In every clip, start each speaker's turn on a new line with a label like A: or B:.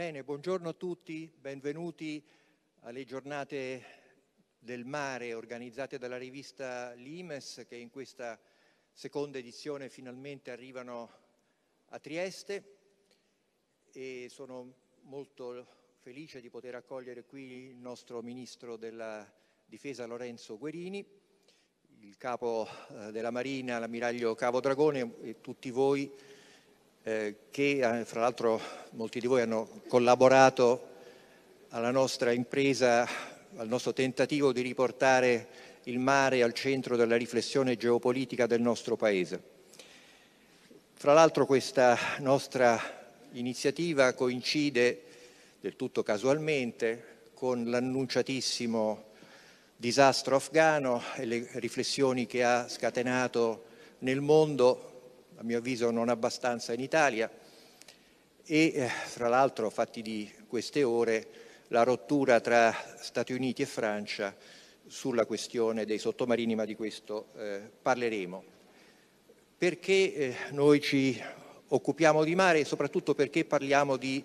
A: Bene, buongiorno a tutti, benvenuti alle giornate del mare organizzate dalla rivista Limes che in questa seconda edizione finalmente arrivano a Trieste e sono molto felice di poter accogliere qui il nostro Ministro della Difesa Lorenzo Guerini, il Capo eh, della Marina, l'ammiraglio Cavo Dragone e tutti voi eh, che eh, fra l'altro molti di voi hanno collaborato alla nostra impresa, al nostro tentativo di riportare il mare al centro della riflessione geopolitica del nostro Paese. Fra l'altro questa nostra iniziativa coincide del tutto casualmente con l'annunciatissimo disastro afghano e le riflessioni che ha scatenato nel mondo a mio avviso non abbastanza in Italia e eh, fra l'altro fatti di queste ore la rottura tra Stati Uniti e Francia sulla questione dei sottomarini, ma di questo eh, parleremo. Perché eh, noi ci occupiamo di mare e soprattutto perché parliamo di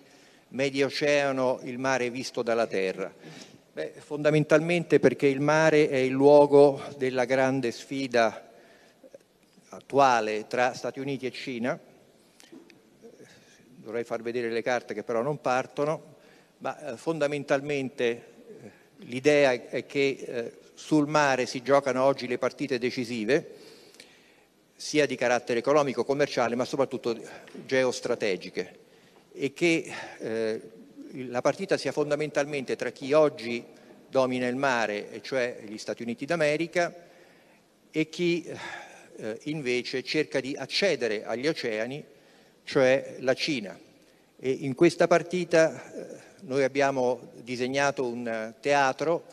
A: medio oceano, il mare visto dalla terra? Beh, fondamentalmente perché il mare è il luogo della grande sfida attuale tra Stati Uniti e Cina, dovrei far vedere le carte che però non partono, ma eh, fondamentalmente eh, l'idea è che eh, sul mare si giocano oggi le partite decisive, sia di carattere economico, commerciale, ma soprattutto geostrategiche e che la partita sia fondamentalmente tra chi oggi domina il mare, e cioè gli Stati Uniti d'America, e chi eh, invece cerca di accedere agli oceani, cioè la Cina. E in questa partita eh, noi abbiamo disegnato un teatro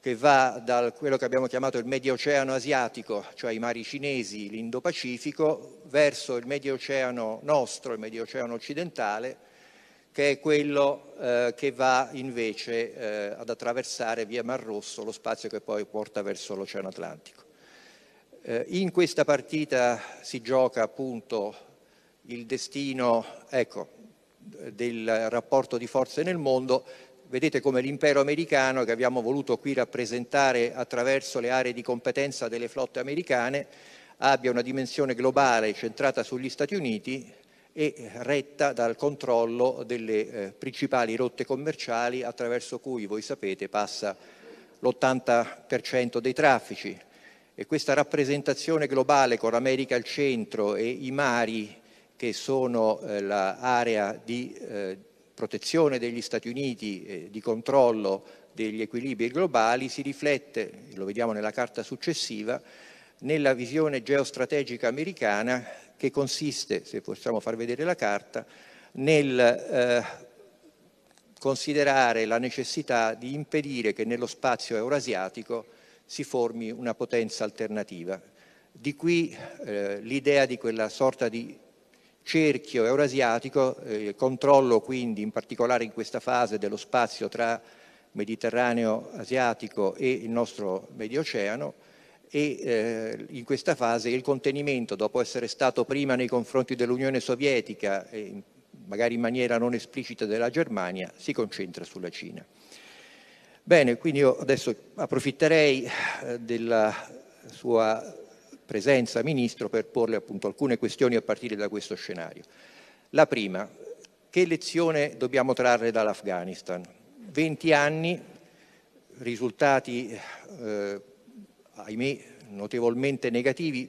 A: che va da quello che abbiamo chiamato il Medio Oceano asiatico, cioè i mari cinesi, l'Indo-Pacifico, verso il Medio Oceano nostro, il Medio Oceano occidentale, che è quello eh, che va invece eh, ad attraversare via Mar Rosso lo spazio che poi porta verso l'Oceano Atlantico. Eh, in questa partita si gioca appunto il destino ecco, del rapporto di forze nel mondo, vedete come l'impero americano che abbiamo voluto qui rappresentare attraverso le aree di competenza delle flotte americane abbia una dimensione globale centrata sugli Stati Uniti e retta dal controllo delle eh, principali rotte commerciali attraverso cui, voi sapete, passa l'80% dei traffici e questa rappresentazione globale con l'America al centro e i mari che sono eh, l'area di eh, protezione degli Stati Uniti, eh, di controllo degli equilibri globali, si riflette, lo vediamo nella carta successiva, nella visione geostrategica americana che consiste, se possiamo far vedere la carta, nel eh, considerare la necessità di impedire che nello spazio eurasiatico si formi una potenza alternativa. Di qui eh, l'idea di quella sorta di cerchio eurasiatico, eh, controllo quindi in particolare in questa fase dello spazio tra Mediterraneo asiatico e il nostro Medio Oceano e eh, in questa fase il contenimento, dopo essere stato prima nei confronti dell'Unione Sovietica, eh, magari in maniera non esplicita della Germania, si concentra sulla Cina. Bene, quindi io adesso approfitterei eh, della sua presenza, Ministro, per porle appunto alcune questioni a partire da questo scenario. La prima, che lezione dobbiamo trarre dall'Afghanistan? 20 anni, risultati, eh, ahimè, notevolmente negativi.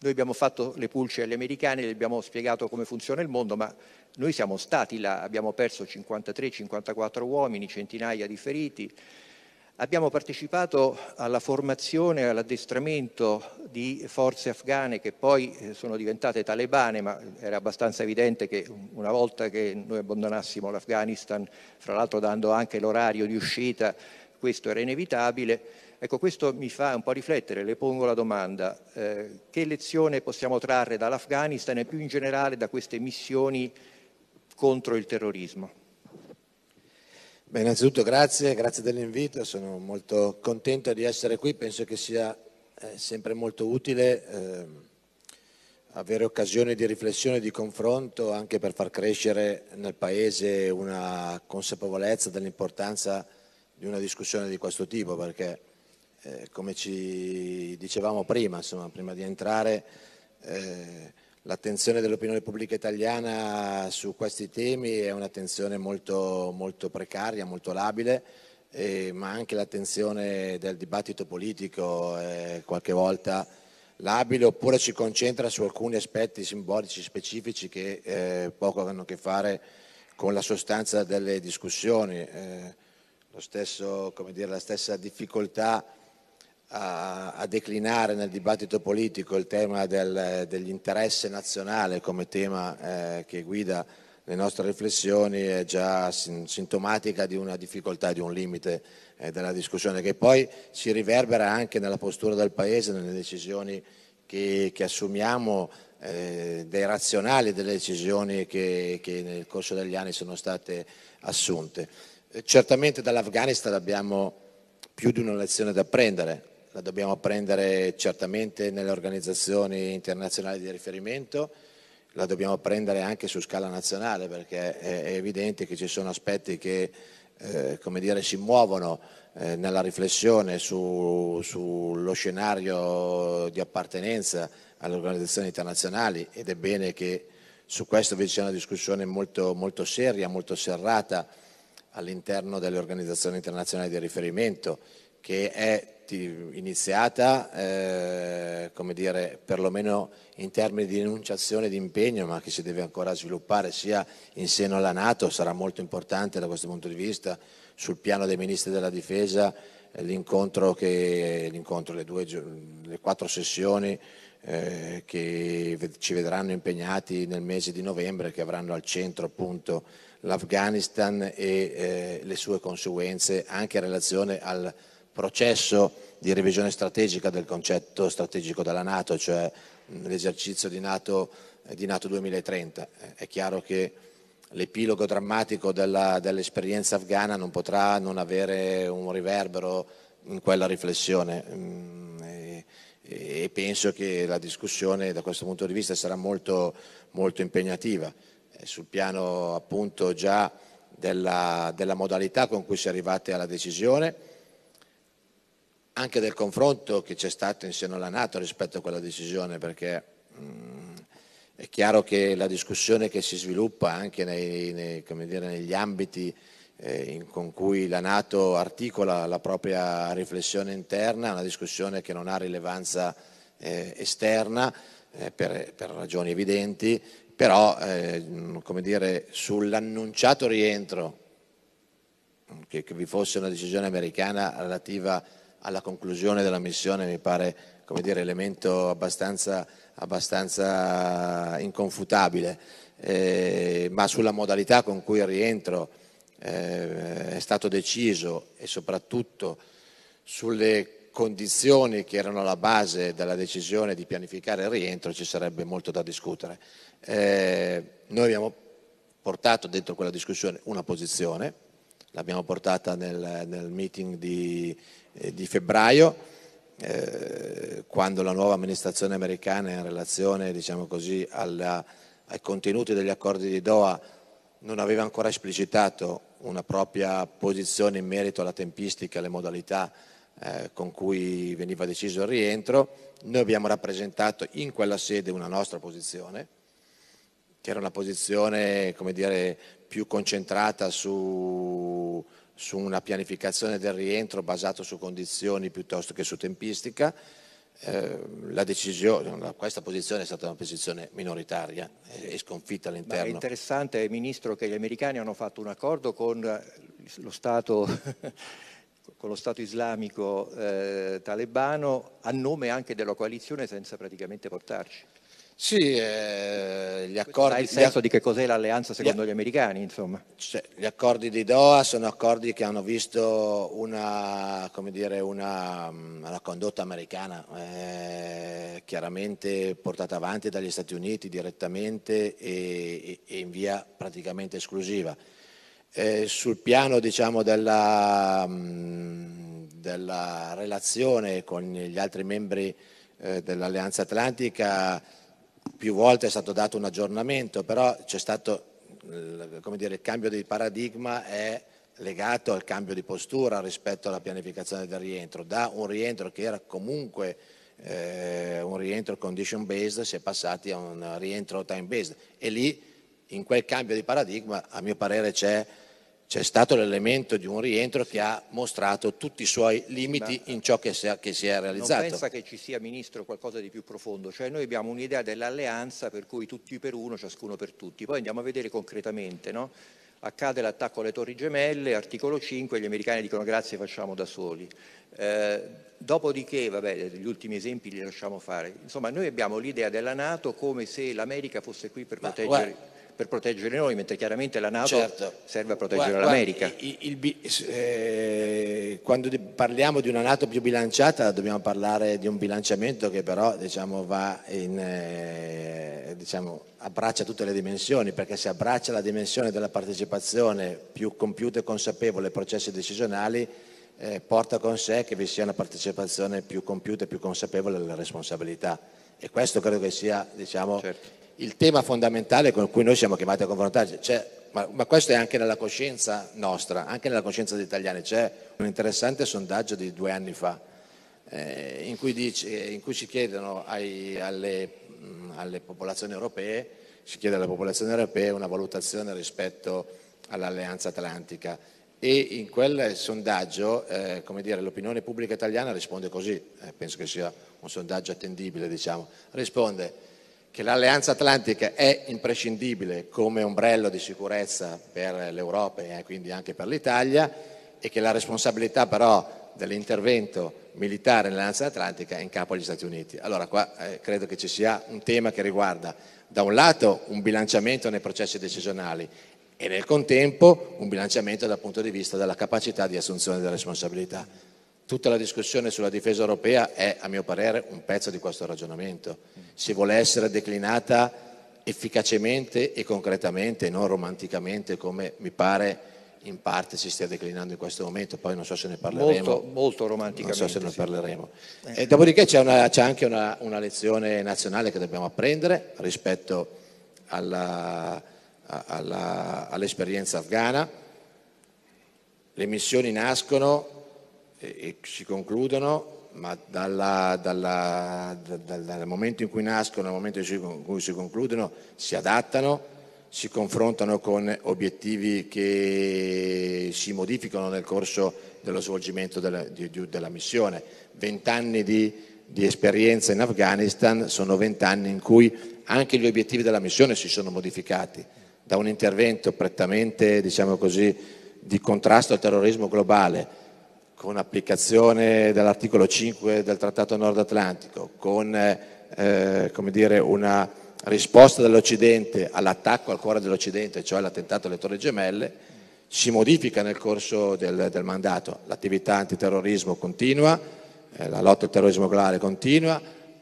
A: Noi abbiamo fatto le pulce agli americani, gli abbiamo spiegato come funziona il mondo, ma noi siamo stati là, abbiamo perso 53-54 uomini, centinaia di feriti, Abbiamo partecipato alla formazione e all'addestramento di forze afghane che poi eh, sono diventate talebane, ma era abbastanza evidente che una volta che noi abbandonassimo l'Afghanistan, fra l'altro dando anche l'orario di uscita, questo era inevitabile. Ecco, questo mi fa un po' riflettere, le pongo la domanda, eh, che lezione possiamo trarre dall'Afghanistan e più in generale da queste missioni contro il terrorismo.
B: Beh, innanzitutto grazie, grazie dell'invito, sono molto contento di essere qui, penso che sia eh, sempre molto utile eh, avere occasione di riflessione, di confronto, anche per far crescere nel Paese una consapevolezza dell'importanza di una discussione di questo tipo, perché eh, come ci dicevamo prima, insomma, prima di entrare... Eh, L'attenzione dell'opinione pubblica italiana su questi temi è un'attenzione molto, molto, precaria, molto labile, eh, ma anche l'attenzione del dibattito politico è qualche volta labile oppure ci concentra su alcuni aspetti simbolici specifici che eh, poco hanno a che fare con la sostanza delle discussioni. Eh, stesso, dire, la stessa difficoltà a, a declinare nel dibattito politico il tema del, dell'interesse nazionale come tema eh, che guida le nostre riflessioni è già sintomatica di una difficoltà, di un limite eh, della discussione che poi si riverbera anche nella postura del Paese, nelle decisioni che, che assumiamo, eh, dei razionali delle decisioni che, che, nel corso degli anni sono state assunte. certamente dall'Afghanistan abbiamo più di una lezione da prendere, la dobbiamo prendere certamente nelle organizzazioni internazionali di riferimento, la dobbiamo prendere anche su scala nazionale perché è evidente che ci sono aspetti che eh, come dire, si muovono eh, nella riflessione sullo scenario di appartenenza alle organizzazioni internazionali ed è bene che su questo vi sia una discussione molto, molto seria, molto serrata all'interno delle organizzazioni internazionali di riferimento che è iniziata, eh, come dire, perlomeno in termini di enunciazione di impegno, ma che si deve ancora sviluppare sia in seno alla Nato, sarà molto importante da questo punto di vista, sul piano dei ministri della difesa, eh, l'incontro, che, l'incontro le, due, le quattro sessioni eh, che ci vedranno impegnati nel mese di novembre, che avranno al centro appunto l'Afghanistan e eh, le sue conseguenze anche in relazione al processo di revisione strategica del concetto strategico della Nato, cioè l'esercizio di Nato, eh, di Nato 2030. Eh, è chiaro che l'epilogo drammatico della, dell'esperienza afghana non potrà non avere un riverbero in quella riflessione e, e penso che la discussione da questo punto di vista sarà molto, molto impegnativa eh, sul piano appunto già della, della modalità con cui si è arrivati alla decisione anche del confronto che c'è stato in seno alla Nato rispetto a quella decisione, perché mh, mm, è chiaro che la discussione che si sviluppa anche nei, nei, dire, negli ambiti eh, in, con cui la Nato articola la propria riflessione interna, è una discussione che non ha rilevanza eh, esterna eh, per, per ragioni evidenti, però eh, come dire, sull'annunciato rientro che, che, vi fosse una decisione americana relativa a alla conclusione della missione mi pare come dire, elemento abbastanza, abbastanza inconfutabile, eh, ma sulla modalità con cui il rientro eh, è stato deciso e soprattutto sulle condizioni che erano alla base della decisione di pianificare il rientro ci sarebbe molto da discutere. Eh, noi abbiamo portato dentro quella discussione una posizione, l'abbiamo portata nel, nel meeting di, eh, di febbraio, eh, quando la nuova amministrazione americana in relazione diciamo così, alla, ai contenuti degli accordi di Doha non aveva ancora esplicitato una propria posizione in merito alla tempistica, alle modalità eh, con cui veniva deciso il rientro, noi abbiamo rappresentato in quella sede una nostra posizione, che era una posizione come dire, più concentrata su, su una pianificazione del rientro basato su condizioni piuttosto che su tempistica. Eh, la decisione, questa posizione è stata una posizione minoritaria
A: e sconfitta all'interno. Ma è interessante, Ministro, che gli americani hanno fatto un accordo con eh, lo Stato, con lo stato islamico eh, talebano a nome anche della coalizione senza praticamente portarci. Sì, eh, gli accordi... Dai il senso di che cos'è l'alleanza secondo gli, gli americani, insomma. Cioè, gli accordi di Doha sono
B: accordi che hanno visto una, dire, una, mm, una condotta americana eh, chiaramente portata avanti dagli Stati Uniti direttamente e, e in via praticamente esclusiva. Eh, sul piano diciamo, della, mm, della relazione con gli altri membri eh, dell'Alleanza Atlantica più volte è stato dato un aggiornamento, però c'è stato eh, dire, il cambio di paradigma è legato al cambio di postura rispetto alla pianificazione del rientro. Da un rientro che era comunque eh, un rientro condition based si è passati a un rientro time based e lì in quel cambio di paradigma a mio parere c'è c'è stato l'elemento di un rientro che ha mostrato tutti i suoi limiti in ciò che si, è, che si è, realizzato. Non pensa
A: che ci sia, Ministro, qualcosa di più profondo? Cioè noi abbiamo un'idea dell'alleanza per cui tutti per uno, ciascuno per tutti. Poi andiamo a vedere concretamente, no? Accade l'attacco alle Torri Gemelle, articolo 5, gli americani dicono grazie facciamo da soli. Eh, dopodiché, vabbè, gli ultimi esempi li lasciamo fare. Insomma, noi abbiamo l'idea della Nato come se l'America fosse qui per Ma, proteggere... Guarda per proteggere noi, mentre chiaramente la Nato certo. serve a proteggere guarda, l'America. Guarda, il,
B: il, eh, quando parliamo di una Nato più bilanciata dobbiamo parlare di un bilanciamento che però diciamo, in, eh, diciamo, abbraccia tutte le dimensioni, perché se abbraccia la dimensione della partecipazione più compiuta e consapevole ai processi decisionali, eh, porta con sé che vi sia una partecipazione più compiuta e più consapevole della responsabilità. E questo credo che sia diciamo, certo il tema fondamentale con cui noi siamo chiamati a confrontarci, cioè, ma, ma, questo è anche nella coscienza nostra, anche nella coscienza degli italiani, c'è un interessante sondaggio di due anni fa eh, in, cui dice, in, cui si chiedono ai, alle, mh, alle, popolazioni europee, si chiede alla popolazione europea una valutazione rispetto all'alleanza atlantica e in quel sondaggio eh, dire, l'opinione pubblica italiana risponde così, eh, penso che sia un sondaggio attendibile, diciamo, risponde che l'Alleanza Atlantica è imprescindibile come ombrello di sicurezza per l'Europa e quindi anche per l'Italia e che la responsabilità però dell'intervento militare nell'Alleanza Atlantica è in capo agli Stati Uniti. Allora qua eh, credo che ci sia un tema che riguarda da un lato un bilanciamento nei processi decisionali e nel contempo un bilanciamento dal punto di vista della capacità di assunzione delle responsabilità. Tutta la discussione sulla difesa europea è, a mio parere, un pezzo di questo ragionamento. Se vuole essere declinata efficacemente e concretamente, non romanticamente, come mi pare in parte si stia declinando in questo momento, poi non so se ne parleremo. Molto,
A: molto romanticamente. Non so se ne parleremo. Sì. Eh. dopodiché
B: c'è, una, c'è anche una, una, lezione nazionale che dobbiamo apprendere rispetto alla, alla, all'esperienza afghana. Le missioni nascono e, si concludono, ma dalla, dalla, dal, dal, momento in cui nascono al momento in cui si concludono si adattano, si confrontano con obiettivi che si modificano nel corso dello svolgimento della, di, di, della missione. Vent'anni di, di esperienza in Afghanistan sono vent'anni in cui anche gli obiettivi della missione si sono modificati da un intervento prettamente diciamo così, di contrasto al terrorismo globale con applicazione dell'articolo 5 del Trattato Nord Atlantico, con eh, dire, una risposta dell'Occidente all'attacco al cuore dell'Occidente, cioè all'attentato alle Torri Gemelle, si modifica nel corso del, del mandato. L'attività antiterrorismo continua, eh, la lotta al terrorismo globale continua,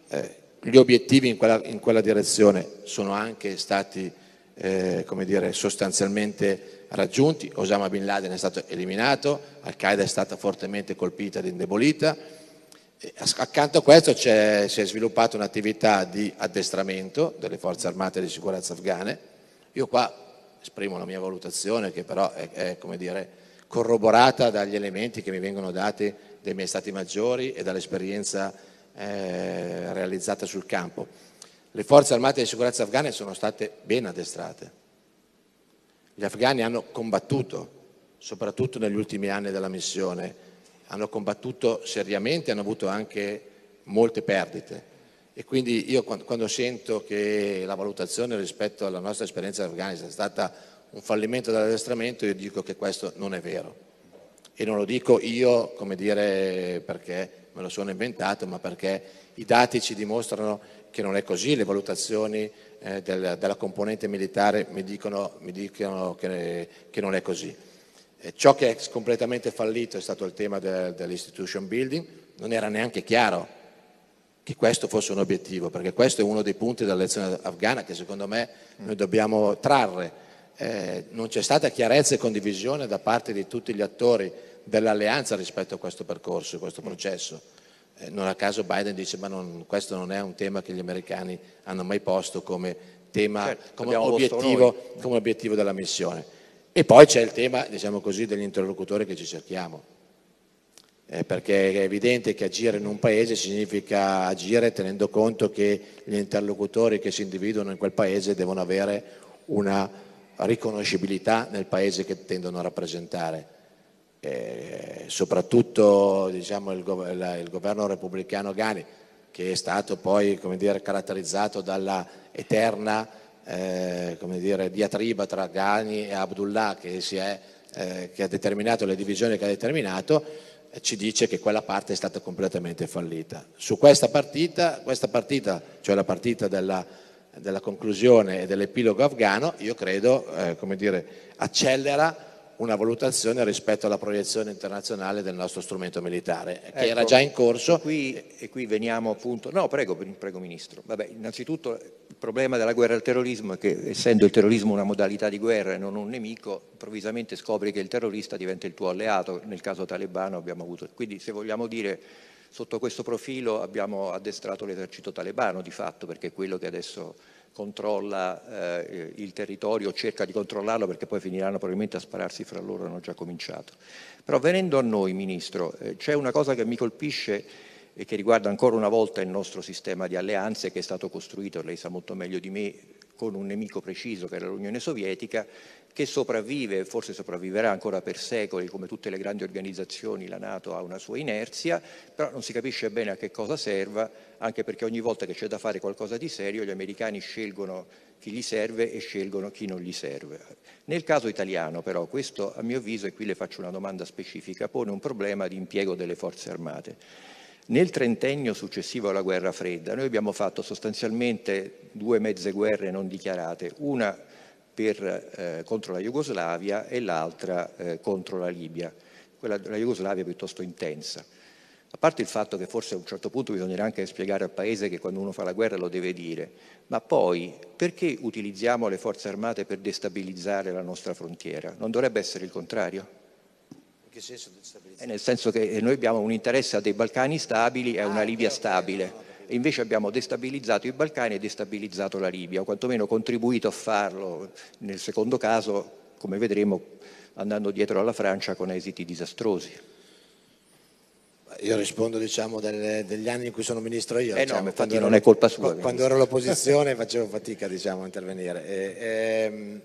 B: eh, gli obiettivi in quella, in quella, direzione sono anche stati eh, dire, sostanzialmente raggiunti, Osama Bin Laden è stato eliminato, Al-Qaeda è stata fortemente colpita ed indebolita. Accanto a questo si è sviluppata un'attività di addestramento delle forze armate di sicurezza afghane. Io qua esprimo la mia valutazione che però è, è come dire, corroborata dagli elementi che mi vengono dati dai miei stati maggiori e dall'esperienza eh, realizzata sul campo. Le forze armate di sicurezza afghane sono state ben addestrate gli afghani hanno combattuto, soprattutto negli ultimi anni della missione, hanno combattuto seriamente, hanno avuto anche molte perdite. E quindi io quando sento che la valutazione rispetto alla nostra esperienza in Afghanistan è stata un fallimento dell'addestramento, io dico che questo non è vero. E non lo dico io, come dire, perché me lo sono inventato, ma perché i dati ci dimostrano che non è così, le valutazioni eh, del, della componente militare mi dicono, mi dicono che, che, non è così. Eh, ciò che è completamente fallito è stato il tema del, dell'institution building, non era neanche chiaro che questo fosse un obiettivo, perché questo è uno dei punti della lezione afghana che secondo me noi dobbiamo trarre. Eh, non c'è stata chiarezza e condivisione da parte di tutti gli attori dell'alleanza rispetto a questo percorso, a questo processo. Eh, non a caso Biden dice ma non, questo non è un tema che gli americani hanno mai posto come, tema, certo, come, obiettivo, come obiettivo della missione. E poi c'è il tema, diciamo così, degli interlocutori che ci cerchiamo, eh, perché è evidente che agire in un paese significa agire tenendo conto che gli interlocutori che si individuano in quel paese devono avere una riconoscibilità nel paese che tendono a rappresentare. Eh, soprattutto diciamo, il, go- la, il, governo repubblicano Ghani, che è stato poi dire, caratterizzato dalla eterna eh, dire, diatriba tra Ghani e Abdullah, che, è, eh, che ha determinato le divisioni che ha determinato, eh, ci dice che quella parte è stata completamente fallita. Su questa partita, questa partita cioè la partita della, della conclusione e dell'epilogo afghano, io credo, eh, come dire, accelera una valutazione rispetto alla
A: proiezione internazionale del nostro strumento militare, che ecco, era già in corso. E qui, e qui veniamo appunto... No, prego, prego Ministro. Vabbè, innanzitutto il problema della guerra al terrorismo è che essendo il terrorismo una modalità di guerra e non un nemico, improvvisamente scopri che il terrorista diventa il tuo alleato. Nel caso talebano abbiamo avuto... Quindi se vogliamo dire sotto questo profilo abbiamo addestrato l'esercito talebano di fatto, perché è quello che adesso controlla eh, il territorio, cerca di controllarlo perché poi finiranno probabilmente a spararsi fra loro, hanno già cominciato. Però venendo a noi, Ministro, eh, c'è una cosa che mi colpisce e che riguarda ancora una volta il nostro sistema di alleanze che è stato costruito, lei sa molto meglio di me, con un nemico preciso che era l'Unione Sovietica che sopravvive, forse sopravviverà ancora per secoli, come tutte le grandi organizzazioni, la Nato ha una sua inerzia, però non si capisce bene a che cosa serva, anche perché ogni volta che c'è da fare qualcosa di serio gli americani scelgono chi gli serve e scelgono chi non gli serve. Nel caso italiano però questo a mio avviso, e qui le faccio una domanda specifica, pone un problema di impiego delle forze armate. Nel trentennio successivo alla guerra fredda noi abbiamo fatto sostanzialmente due mezze guerre non dichiarate, una per, eh, contro la Jugoslavia e l'altra eh, contro la Libia, quella della Jugoslavia piuttosto intensa. A parte il fatto che forse a un certo punto bisognerà anche spiegare al Paese che quando uno fa la guerra lo deve dire, ma poi perché utilizziamo le forze armate per destabilizzare la nostra frontiera? Non dovrebbe essere il contrario? Senso eh, nel senso che noi abbiamo un interesse a dei Balcani stabili e a una ah, Libia stabile e invece abbiamo destabilizzato i Balcani e destabilizzato la Libia, o quantomeno contribuito a farlo, nel secondo caso, come vedremo, andando dietro alla Francia con esiti disastrosi.
B: Io rispondo diciamo, del, degli anni in cui sono ministro io. Eh diciamo, no, infatti non ero, è colpa sua. Eh. Quando quindi. ero all'opposizione facevo fatica diciamo, a intervenire. E, e, ehm,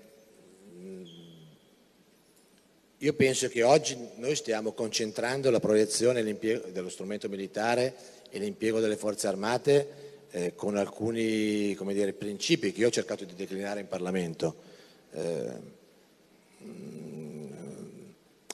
B: io penso che oggi noi stiamo concentrando la proiezione e l'impiego dello strumento militare e l'impiego delle forze armate eh, con alcuni dire, principi che io ho cercato di declinare in Parlamento. Eh, mm,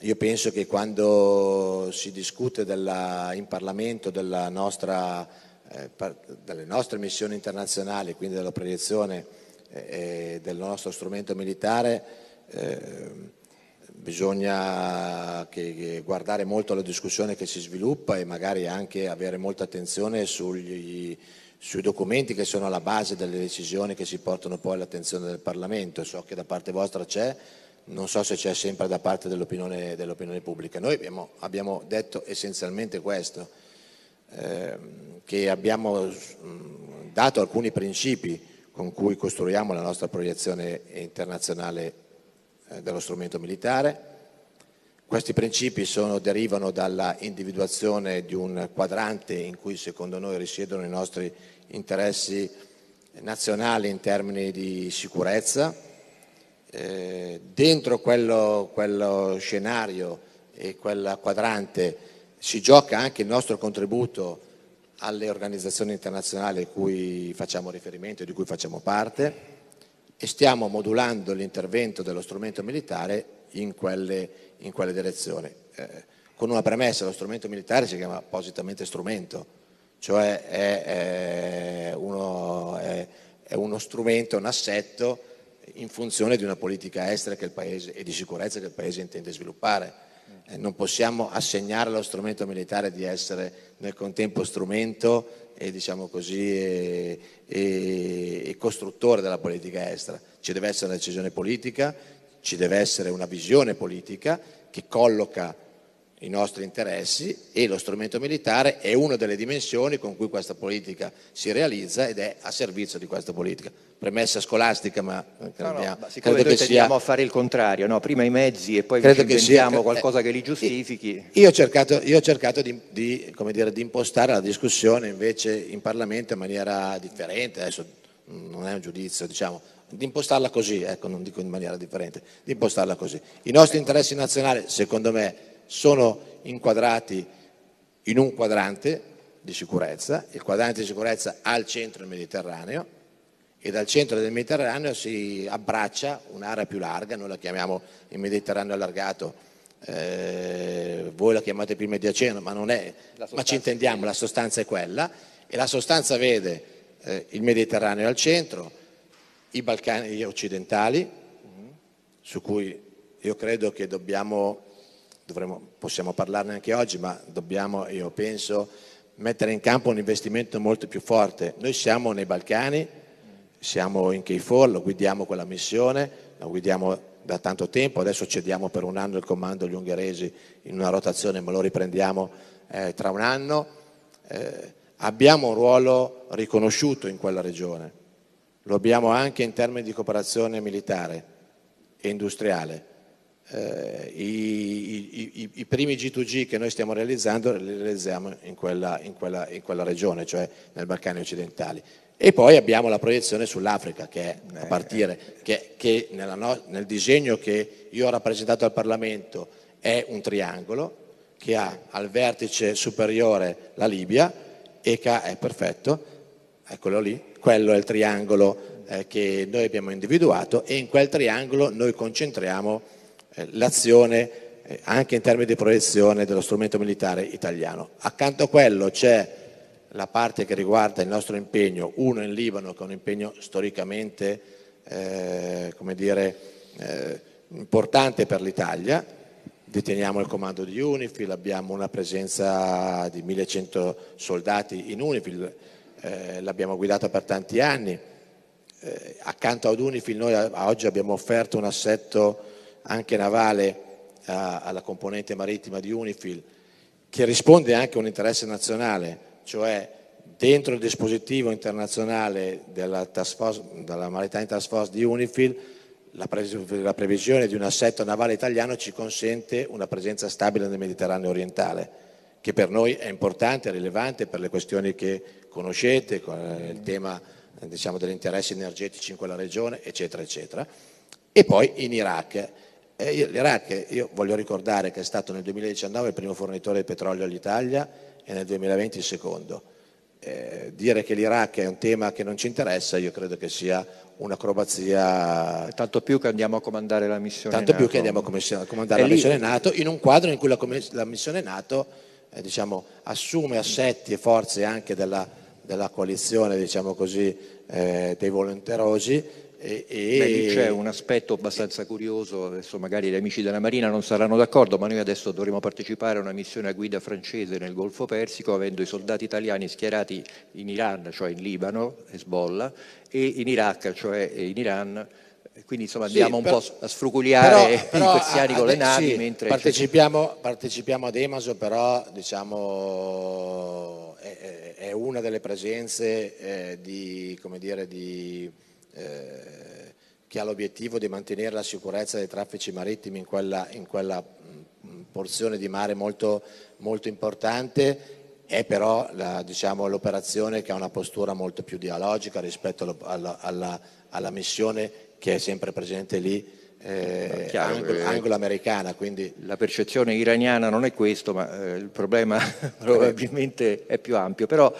B: io penso che quando si discute della, in Parlamento nostra, eh, par, delle nostre missioni internazionali, quindi della proiezione eh, del nostro strumento militare, eh, bisogna che, che guardare molto alla discussione che si sviluppa e magari anche avere molta attenzione sugli, sui documenti che sono alla base delle decisioni che si portano poi all'attenzione del Parlamento. So che da parte vostra c'è, non so se c'è sempre da parte dell'opinione, dell pubblica. Noi abbiamo, abbiamo, detto essenzialmente questo, eh, che abbiamo dato alcuni principi con cui costruiamo la nostra proiezione internazionale eh, dello strumento militare. Questi principi sono, derivano dalla individuazione di un quadrante in cui secondo noi risiedono i nostri interessi nazionali in termini di sicurezza. Eh, dentro quello, quello scenario e quel quadrante si gioca anche il nostro contributo alle organizzazioni internazionali cui facciamo riferimento e di cui facciamo parte e stiamo modulando l'intervento dello strumento militare in quelle, in quelle direzioni. Eh, con una premessa, lo strumento militare si chiama appositamente strumento, cioè è, è, uno, è, è uno strumento, un assetto in funzione di una politica estera paese, e di sicurezza che il Paese intende sviluppare. Eh, non possiamo assegnare allo strumento militare di essere nel contempo strumento e, diciamo così, e, e, costruttore della politica estera. Ci deve essere una decisione politica, ci deve essere una visione politica che colloca i nostri interessi e lo strumento militare è una delle dimensioni con cui questa politica si realizza ed è a servizio di questa politica. Premessa scolastica, ma, no, no, ma credo che sia... a
A: fare il contrario, no? prima i mezzi e poi credo che inventiamo sia... Eh, qualcosa che li giustifichi.
B: Io ho cercato, io ho cercato di,
A: di, dire, di impostare la discussione invece
B: in Parlamento in maniera differente, adesso mm, non è un giudizio, diciamo, di impostarla così, ecco, non dico in maniera differente, di impostarla così. I nostri interessi nazionali, secondo me, sono inquadrati in un quadrante di sicurezza, il quadrante di sicurezza al centro del Mediterraneo e dal centro del Mediterraneo si abbraccia un'area più larga, noi la chiamiamo il Mediterraneo allargato, eh, voi la chiamate più Mediaceno, ma, non è, ma ci intendiamo, la sostanza è quella e la sostanza vede eh, il Mediterraneo al centro, i Balcani occidentali, mm-hmm. su cui io credo che dobbiamo dovremo, possiamo parlarne anche oggi, ma dobbiamo, io penso, mettere in campo un investimento molto più forte. Noi siamo nei Balcani, siamo in KFOR, lo guidiamo quella missione, la guidiamo da tanto tempo, adesso cediamo per un anno il comando agli ungheresi in una rotazione, ma lo riprendiamo eh, tra un anno. Eh, abbiamo un ruolo riconosciuto in quella regione, lo abbiamo anche in termini di cooperazione militare e industriale eh, i, i, i, primi G2G che noi stiamo realizzando li realizziamo in quella, in, quella, in quella, regione, cioè nel Balcani occidentali. E poi abbiamo la proiezione sull'Africa, che è a eh, partire, eh. che, che no, nel disegno che io ho rappresentato al Parlamento è un triangolo che ha al vertice superiore la Libia, ECA è perfetto, eccolo lì, quello è il triangolo eh, che noi abbiamo individuato e in quel triangolo noi concentriamo eh, l'azione eh, anche in termini di proiezione dello strumento militare italiano. Accanto a quello c'è la parte che riguarda il nostro impegno, uno in Libano che è un impegno storicamente eh, dire, eh, importante per l'Italia, deteniamo il comando di UNIFIL, abbiamo una presenza di 1100 soldati in UNIFIL, eh, l'abbiamo guidata per tanti anni, eh, accanto ad UNIFIL noi a, a oggi abbiamo offerto un assetto anche navale a, eh, alla componente marittima di Unifil, che risponde anche a un interesse nazionale, cioè dentro il dispositivo internazionale della, Force, della Maritime Task Force di Unifil, la, pre- la previsione di un assetto navale italiano ci consente una presenza stabile nel Mediterraneo orientale che per noi è importante, è rilevante per le questioni che conoscete, il tema diciamo, degli interessi energetici in quella regione, eccetera, eccetera. E poi in Iraq. Eh, L'Iraq, io voglio ricordare che è stato nel 2019 il primo fornitore di petrolio all'Italia e nel 2020 il secondo. Eh, dire che l'Iraq è un tema che non ci interessa io credo che sia un'acrobazia tanto più che andiamo a comandare la missione tanto NATO. più che andiamo a comandare è la missione NATO in un quadro in cui la, la missione NATO eh, diciamo, assume assetti e forze anche della,
A: della coalizione diciamo così, eh, dei volonterosi e, e... Beh, c'è un aspetto abbastanza curioso, adesso magari gli amici della Marina non saranno d'accordo, ma noi adesso dovremo partecipare a una missione a guida francese nel Golfo Persico, avendo i soldati italiani schierati in Iran, cioè in Libano, Hezbollah, e in Iraq, cioè in Iran. Quindi insomma andiamo sì, per... un po' a sfruculiare però, però, i persiani ah, con le ah, navi. Sì, mentre partecipiamo,
B: cioè... partecipiamo, ad Emaso, però diciamo, è, eh, eh, è, una delle presenze eh, di, come dire, di eh, che ha l'obiettivo di mantenere la sicurezza dei traffici marittimi in quella, in quella porzione di mare molto, molto importante è però la, diciamo, l'operazione che ha una postura molto più dialogica rispetto alla, alla, alla, missione che è sempre
A: presente lì, eh, Chiaro, anglo, eh, anglo-americana. Quindi... La percezione iraniana non è questo, ma eh, il problema probabilmente è più ampio. Però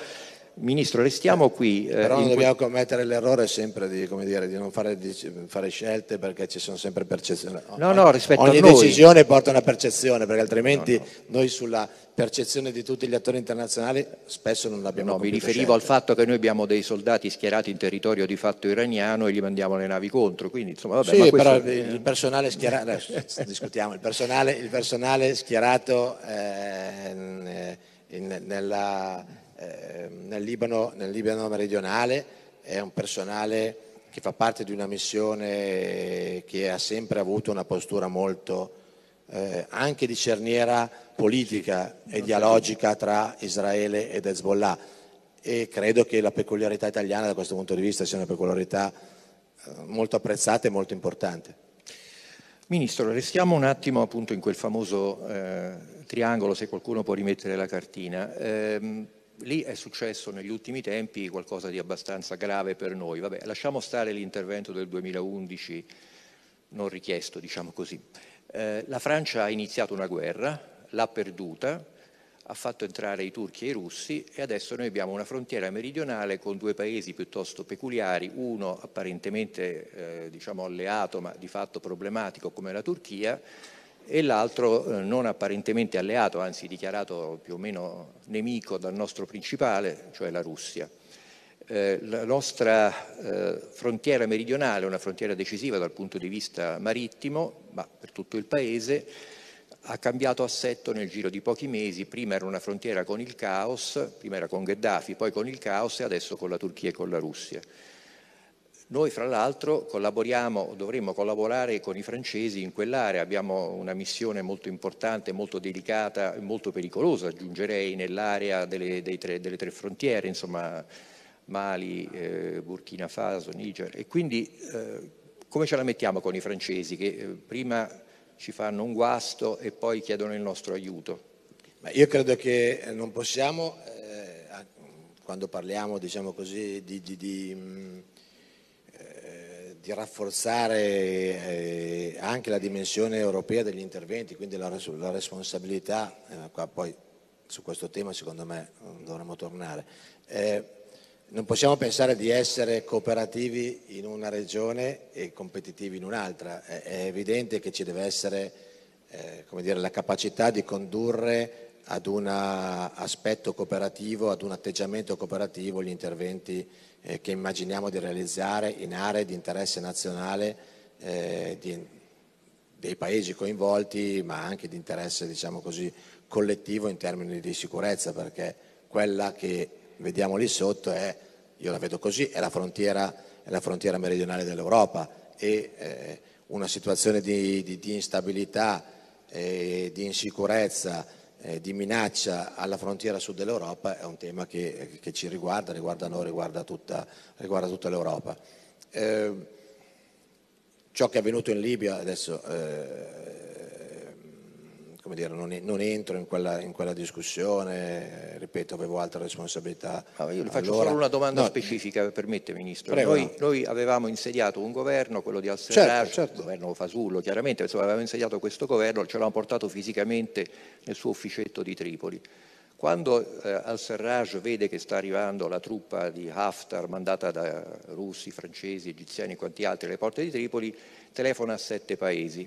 A: Ministro, restiamo qui. Eh, però non dobbiamo
B: commettere l'errore sempre di, dire, di non fare, di fare, scelte perché ci sono sempre percezioni.
A: No, no, rispetto Ogni a noi. decisione
B: porta una percezione perché altrimenti no, no. noi sulla percezione di tutti gli attori internazionali spesso non l'abbiamo No, mi riferivo scelte. al
A: fatto che noi abbiamo dei soldati schierati in territorio di fatto iraniano e gli mandiamo le navi contro. Quindi, insomma, vabbè, sì, questo... però il personale schierato,
B: discutiamo, il personale, il personale schierato eh, in, eh, nella Ehm, nel, Libano, nel, Libano, meridionale è un personale che fa parte di una missione che ha sempre avuto una postura molto eh, anche di cerniera politica e dialogica tra Israele ed Hezbollah e credo che la peculiarità italiana da questo punto di vista sia una peculiarità eh, molto apprezzata e
A: molto importante. Ministro, restiamo un attimo appunto in quel famoso eh, triangolo, se qualcuno può rimettere la cartina. Eh, lì è successo negli ultimi tempi qualcosa di abbastanza grave per noi. Vabbè, lasciamo stare l'intervento del 2011 non richiesto, diciamo così. Eh, la Francia ha iniziato una guerra, l'ha perduta, ha fatto entrare i turchi e i russi e adesso noi abbiamo una frontiera meridionale con due paesi piuttosto peculiari, uno apparentemente eh, diciamo alleato ma di fatto problematico come la Turchia, e l'altro eh, non apparentemente alleato, anzi dichiarato più o meno nemico dal nostro principale, cioè la Russia. Eh, la nostra eh, frontiera meridionale è una frontiera decisiva dal punto di vista marittimo, ma per tutto il Paese, ha cambiato assetto nel giro di pochi mesi, prima era una frontiera con il caos, prima era con Gheddafi, poi con il caos e adesso con la Turchia e con la Russia. Noi fra l'altro collaboriamo, dovremmo collaborare con i francesi in quell'area, abbiamo una missione molto importante, molto delicata e molto pericolosa, aggiungerei, nell'area delle, delle, tre, frontiere, insomma Mali, eh, Burkina Faso, Niger. E quindi eh, come ce la mettiamo con i francesi che eh, prima ci fanno un guasto e poi chiedono il nostro aiuto? Ma io credo che non possiamo, eh, quando
B: parliamo diciamo così, di... di, di mm, di rafforzare eh, anche la dimensione europea degli interventi, quindi la, la responsabilità, eh, qua poi su questo tema secondo me eh, dovremmo tornare. Eh, non possiamo pensare di essere cooperativi in una regione e competitivi in un'altra. È, è evidente che ci deve essere eh, dire, la capacità di condurre ad un aspetto cooperativo, ad un atteggiamento cooperativo gli interventi eh, che immaginiamo di realizzare in aree di interesse nazionale eh, di, dei paesi coinvolti, ma anche di interesse diciamo così, collettivo in termini di sicurezza, perché quella che vediamo lì sotto è, io la vedo così, è la frontiera, è la frontiera meridionale dell'Europa e eh, una situazione di, di, di instabilità, di insicurezza, eh, di minaccia alla frontiera sud dell'Europa è un tema che, che, ci riguarda, riguarda noi, riguarda tutta, tutta l'Europa. Eh, ciò che è avvenuto in Libia adesso eh, dire, non, non, entro in quella, in quella discussione, ripeto, avevo altre responsabilità. Ah, io le faccio allora, solo una domanda
A: no, specifica, permette Ministro. Prego, noi, no. noi, avevamo insediato un governo, quello di Al-Serraj, certo, certo. governo Fasullo chiaramente, insomma, avevamo insediato questo governo, ce l'hanno portato fisicamente nel suo ufficetto di Tripoli. Quando eh, al-Serraj vede che sta arrivando la truppa di Haftar mandata da russi, francesi, egiziani e quanti altri alle porte di Tripoli, telefona a sette paesi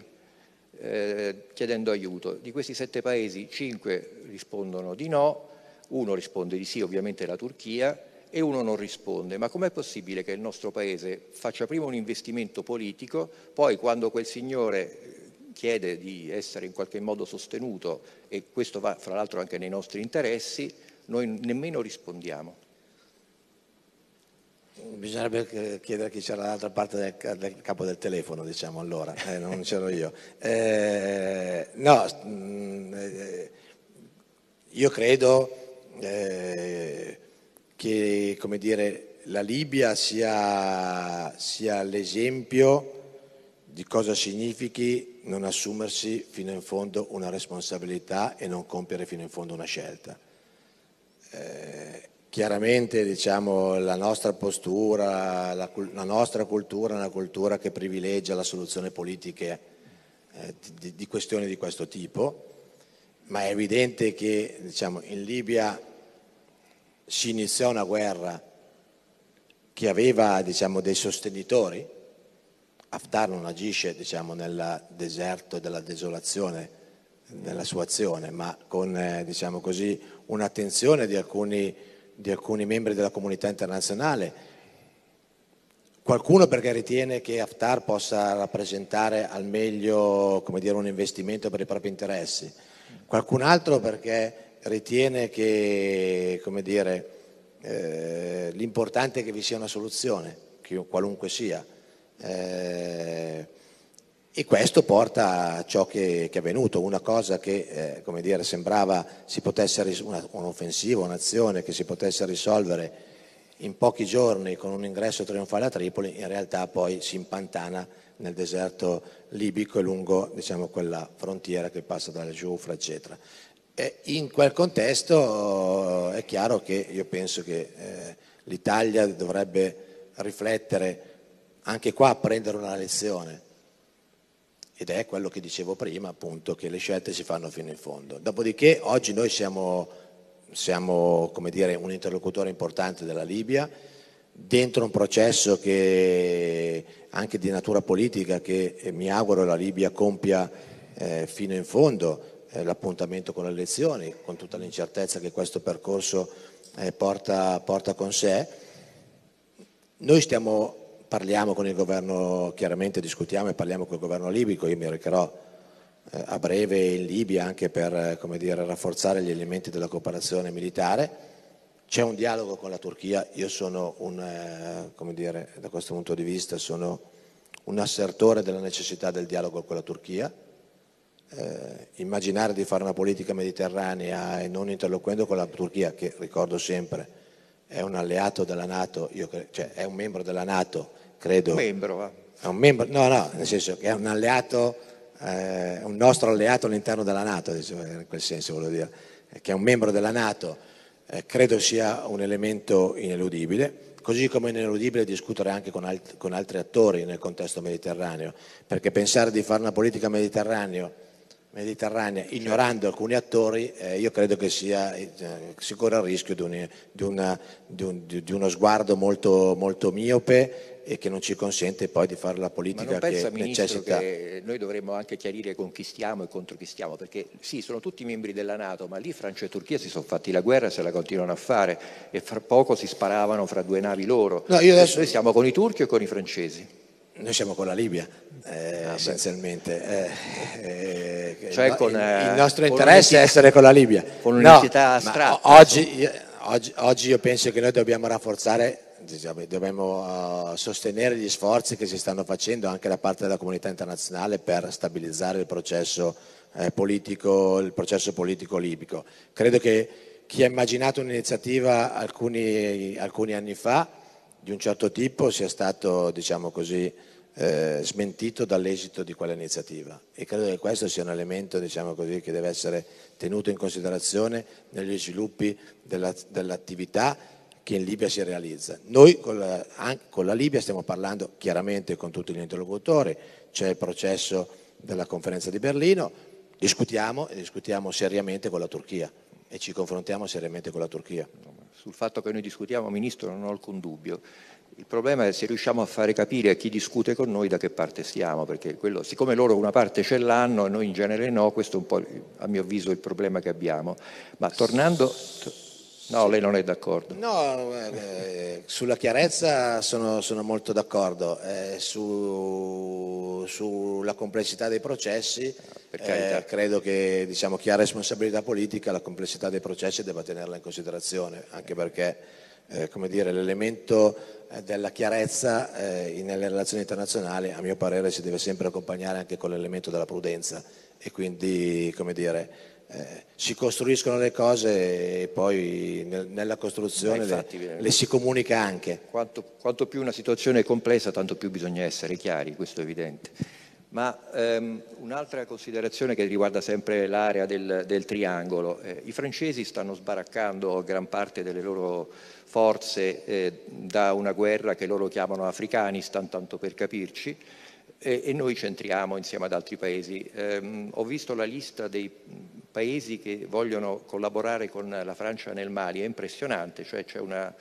A: eh, chiedendo aiuto. Di questi sette paesi, cinque rispondono di no, uno risponde di sì, ovviamente la Turchia, e uno non risponde. Ma com'è possibile che il nostro Paese faccia prima un investimento politico, poi quando quel signore eh, chiede di essere in qualche modo sostenuto, e questo va fra l'altro anche nei nostri interessi, noi nemmeno rispondiamo? Bisognerebbe chiedere chi c'era dall'altra parte del, del, capo del telefono,
B: diciamo allora, eh, non c'ero io. Eh, no, mm, eh, eh, io credo eh, che come dire, la Libia sia, sia l'esempio di cosa significhi non assumersi fino in fondo una responsabilità e non compiere fino in fondo una scelta. Eh, Chiaramente diciamo, la nostra postura, la, la, nostra cultura è una cultura che privilegia la soluzione politica eh, di, di, questioni di questo tipo, ma è evidente che diciamo, in Libia si iniziò una guerra che aveva diciamo, dei sostenitori, Haftar non agisce diciamo, nel deserto della desolazione nella sua azione, ma con eh, diciamo così, un'attenzione di alcuni di alcuni membri della comunità internazionale, qualcuno perché ritiene che Haftar possa rappresentare al meglio dire, un investimento per i propri interessi, qualcun altro perché ritiene che dire, eh, l'importante è che vi sia una soluzione, qualunque sia. Eh, e questo porta a ciò che, che è avvenuto, una cosa che eh, dire, sembrava si potesse ris- una, un'offensiva, un'azione che si potesse risolvere in pochi giorni con un ingresso trionfale a Tripoli, in realtà poi si impantana nel deserto libico e lungo diciamo, quella frontiera che passa dalla Giufra, eccetera. E in quel contesto eh, è chiaro che io penso che eh, l'Italia dovrebbe riflettere anche qua, prendere una lezione ed è quello che dicevo prima, appunto, che le scelte si fanno fino in fondo. Dopodiché oggi noi siamo, siamo dire, un interlocutore importante della Libia, dentro un processo che, anche di natura politica che mi auguro la Libia compia eh, fino in fondo, eh, l'appuntamento con le elezioni, con tutta l'incertezza che questo percorso eh, porta, porta, con sé. Noi stiamo Parliamo con il governo, chiaramente discutiamo e parliamo con il governo libico, io mi recherò eh, a breve in Libia anche per eh, dire, rafforzare gli elementi della cooperazione militare. C'è un dialogo con la Turchia, io sono un, eh, dire, da questo punto di vista sono un assertore della necessità del dialogo con la Turchia. Eh, immaginare di fare una politica mediterranea e non interloquendo con la Turchia, che ricordo sempre è un alleato della Nato, cioè, è un membro della Nato credo. Un membro. È un membro, no, no, nel senso che è un alleato, eh, un nostro alleato all'interno della Nato, eh, in quel senso volevo dire, eh, che è un membro della Nato, eh, credo sia un elemento ineludibile così come è ineludibile discutere anche con, alt- con, altri attori nel contesto mediterraneo, perché pensare di fare una politica mediterranea ignorando alcuni attori, eh, io credo che sia eh, si il rischio di, un, di, una, di, un, di uno sguardo molto, molto miope e che non ci consente poi di fare la politica Ma non pensa, che Ministro, necessita. Che
A: noi dovremmo anche chiarire con chi stiamo e contro chi stiamo, perché sì, sono tutti membri della Nato, ma lì Francia e Turchia si sono fatti la guerra e se la continuano a fare e fra poco si sparavano fra due navi loro. No, adesso... Noi siamo con i turchi o con i francesi. Noi siamo con la Libia, eh, ah, essenzialmente. Eh, eh, eh, cioè no, con, il, eh, il, nostro interesse è essere con la Libia. Con l'università no, astratta. Oggi,
B: oggi, oggi io penso che noi dobbiamo rafforzare dobbiamo eh, sostenere gli sforzi che si stanno facendo anche da parte della comunità internazionale per stabilizzare il processo, eh, politico, il processo politico libico. Credo che chi ha immaginato un'iniziativa alcuni, alcuni, anni fa di un certo tipo sia stato, diciamo così, eh, smentito dall'esito di quell'iniziativa e credo che questo sia un elemento diciamo così, che deve essere tenuto in considerazione negli sviluppi dell'attività che in Libia si realizza. Noi con la, con la Libia stiamo parlando chiaramente con tutti gli interlocutori, c'è il processo della conferenza di Berlino, discutiamo e discutiamo seriamente
A: con la Turchia e ci confrontiamo seriamente con la Turchia. Sul fatto che noi discutiamo, Ministro, non ho alcun dubbio. Il problema è se riusciamo a fare capire a chi discute con noi da che parte stiamo, perché quello, siccome loro una parte ce l'hanno e noi in genere no, questo è un po' a mio avviso il problema che abbiamo. Ma tornando... No, lei non è d'accordo.
B: No, eh, sulla chiarezza sono, sono molto d'accordo, eh, su, sulla complessità dei processi ah, eh, credo che diciamo, chi ha responsabilità politica la complessità dei processi debba tenerla in considerazione, anche perché eh, come dire, l'elemento eh, della chiarezza eh, nelle relazioni internazionali a mio parere si deve sempre accompagnare anche con l'elemento della prudenza e quindi come dire, eh,
A: si costruiscono le cose e poi nel, nella costruzione infatti, le, eh, le, si comunica anche. Quanto, quanto, più una situazione è complessa, tanto più bisogna essere chiari, questo è evidente. Ma ehm, un'altra considerazione che riguarda sempre l'area del, del triangolo. Eh, I francesi stanno sbaraccando gran parte delle loro forze eh, da una guerra che loro chiamano Africanistan, tanto per capirci, e, e noi centriamo insieme ad altri paesi. Eh, ho visto la lista dei paesi che vogliono collaborare con la Francia nel Mali, è impressionante, cioè c'è una,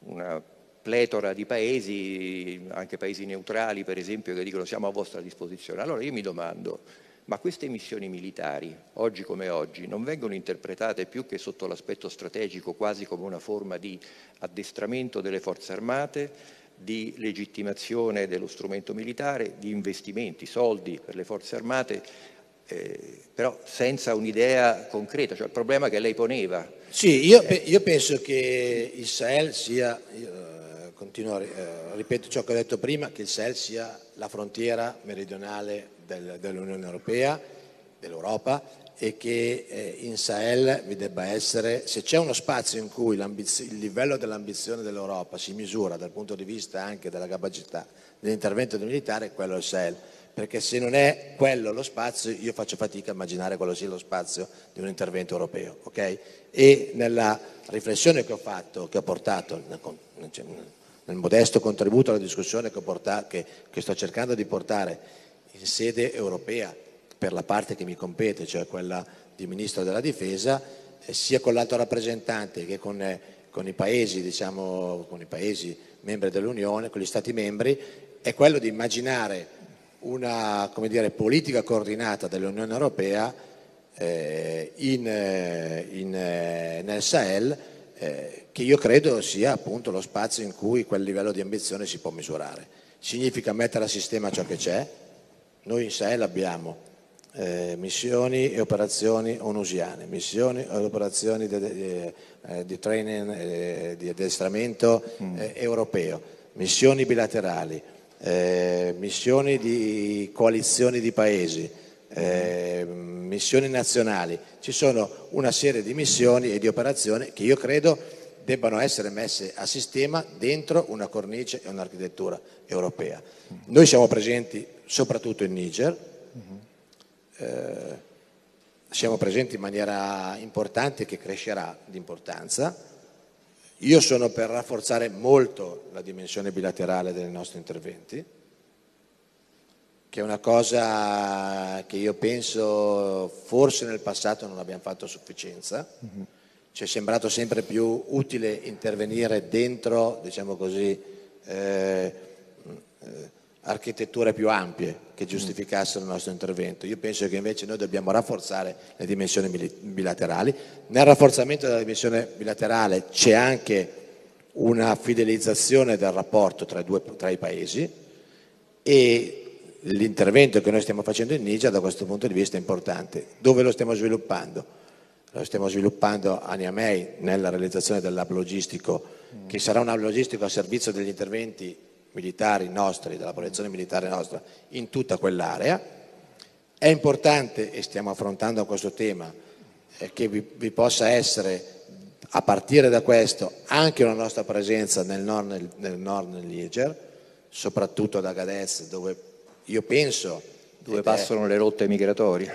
A: una pletora di paesi, anche paesi neutrali per esempio, che dicono siamo a vostra disposizione. Allora io mi domando, ma queste missioni militari, oggi come oggi, non vengono interpretate più che sotto l'aspetto strategico, quasi come una forma di addestramento delle forze armate, di legittimazione dello strumento militare, di investimenti, soldi per le forze armate, eh, però senza un'idea concreta, cioè il problema che lei poneva.
B: Sì, io, eh. io penso che il Sahel sia, eh, continuo, eh, ripeto ciò che ho detto prima, che il Sahel sia la frontiera meridionale del, dell'Unione Europea, dell'Europa, e che eh, in Sahel vi debba essere, se c'è uno spazio in cui il livello dell'ambizione dell'Europa si misura dal punto di vista anche della capacità dell'intervento del militare, quello è il Sahel. Perché se non è quello lo spazio, io faccio fatica a immaginare quello sia lo spazio di un intervento europeo. Okay? E nella riflessione che ho fatto, che ho portato, nel cioè, modesto contributo alla discussione che, portato, che, che sto cercando di portare in sede europea per la parte che mi compete, cioè quella di Ministro della Difesa, eh, sia con l'alto rappresentante che con, eh, con i paesi, diciamo, con i paesi membri dell'Unione, con gli Stati membri, è quello di immaginare una dire, politica coordinata dell'Unione Europea eh, in, eh, in, nel Sahel eh, che io credo sia appunto lo spazio in cui quel livello di ambizione si può misurare. Significa mettere a sistema ciò che c'è. Noi in Sahel abbiamo eh, missioni e operazioni onusiane, missioni e operazioni di, eh, eh, di training, eh, di addestramento mm. europeo, missioni bilaterali, missioni di coalizioni di paesi, eh, missioni nazionali, ci sono una serie di missioni e di operazioni che io credo debbano essere messe a sistema dentro una cornice e un'architettura europea. Mm. Noi siamo presenti soprattutto in Niger, mm-hmm eh, siamo presenti in maniera importante e che crescerà di importanza. Io sono per rafforzare molto la dimensione bilaterale dei nostri interventi, che è una cosa che io penso forse nel passato non abbiamo fatto a sufficienza. Mm-hmm. Ci è sembrato sempre più utile intervenire dentro, diciamo così, eh, eh, architetture più ampie che giustificassero il nostro intervento. Io penso che invece noi dobbiamo rafforzare le dimensioni bilaterali. Nel rafforzamento della dimensione bilaterale c'è anche una fidelizzazione del rapporto tra i, due, tra i paesi e l'intervento che noi stiamo facendo in Niger da questo punto di vista è importante. Dove lo stiamo sviluppando? Lo stiamo sviluppando a Niamey nella realizzazione dell'hub logistico, che sarà un hub logistico a servizio degli interventi militari nostri, della protezione militare nostra in tutta quell'area. È importante, e stiamo affrontando questo tema, eh, che vi, vi, possa essere a partire da questo anche una nostra presenza nel nord, nel, nel nord nel Niger, soprattutto ad Agadez, dove io penso... Dove passano è, le rotte migratorie.